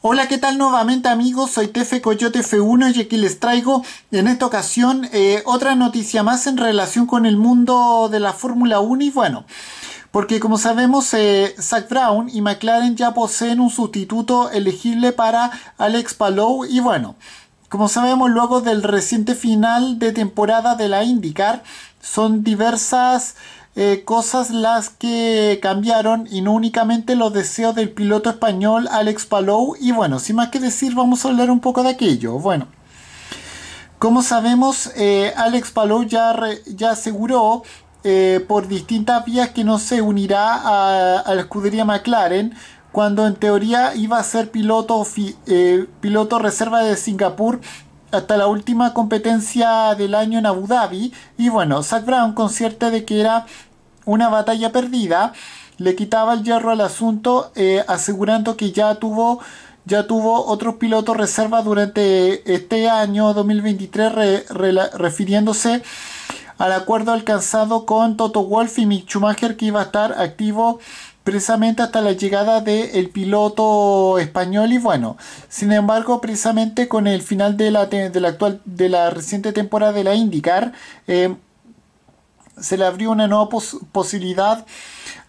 Hola, ¿qué tal nuevamente amigos? Soy Tefe Coyote F1 y aquí les traigo en esta ocasión eh, otra noticia más en relación con el mundo de la Fórmula 1 y bueno, porque como sabemos eh, Zach Brown y McLaren ya poseen un sustituto elegible para Alex Palou y bueno, como sabemos luego del reciente final de temporada de la IndyCar son diversas eh, cosas las que cambiaron y no únicamente los deseos del piloto español Alex Palou. Y bueno, sin más que decir, vamos a hablar un poco de aquello. Bueno, como sabemos, eh, Alex Palou ya, ya aseguró eh, por distintas vías que no se unirá a, la escudería McLaren cuando en teoría iba a ser piloto, piloto reserva de Singapur hasta la última competencia del año en Abu Dhabi. Y bueno, Zach Brown, cierta de que era una batalla perdida, le quitaba el hierro al asunto, eh, asegurando que ya tuvo, ya tuvo otros pilotos reserva durante este año 2023, refiriéndose al acuerdo alcanzado con Toto Wolf y Mick Schumacher, que iba a estar activo precisamente hasta la llegada del piloto español y bueno, sin embargo, precisamente con el final de la, actual, de la reciente temporada de la IndyCar, em, se le abrió una nueva posibilidad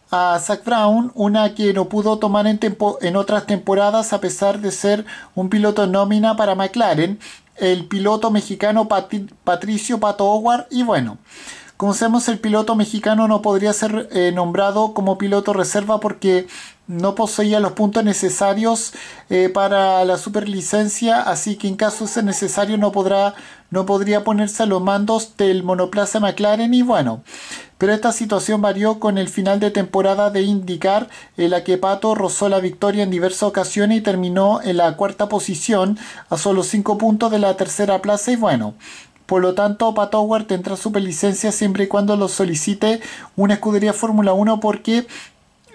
a Zach Brown, una que no pudo tomar en, en otras temporadas a pesar de ser un piloto nómina para McLaren, el piloto mexicano Patricio Pato Howard y bueno, como sabemos, el piloto mexicano no podría ser eh, nombrado como piloto reserva porque no poseía los puntos necesarios eh, para la superlicencia, así que en caso de ser necesario no, podrá, no podría ponerse a los mandos del monoplaza McLaren y bueno, pero esta situación varió con el final de temporada de indicar en la que Pato rozó la victoria en diversas ocasiones y terminó en la cuarta posición a solo 5 puntos de la tercera plaza y bueno, por lo tanto, Pat Howard tendrá superlicencia siempre y cuando lo solicite una escudería Fórmula 1 porque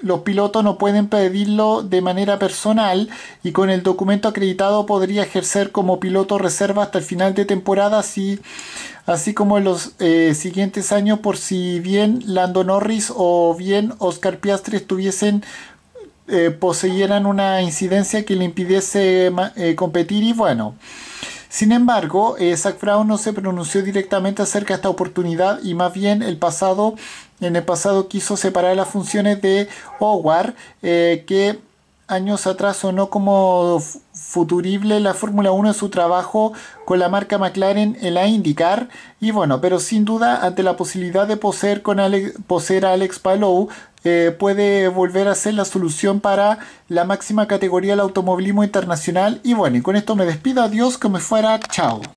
los pilotos no pueden pedirlo de manera personal y con el documento acreditado podría ejercer como piloto reserva hasta el final de temporada, así, así como en los eh, siguientes años por si bien Lando Norris o bien Oscar Piastri estuviesen eh, poseyeran una incidencia que le impidiese eh, competir y bueno. Sin embargo, eh, Zach no se pronunció directamente acerca de esta oportunidad y más bien el pasado, en el pasado quiso separar las funciones de Howard, eh, que años atrás sonó como futurible la Fórmula 1 en su trabajo con la marca McLaren en la IndyCar y bueno, pero sin duda ante la posibilidad de poseer, con Alex, poseer a Alex Palou eh, puede volver a ser la solución para la máxima categoría del automovilismo internacional y bueno, y con esto me despido, adiós, que me fuera, chao.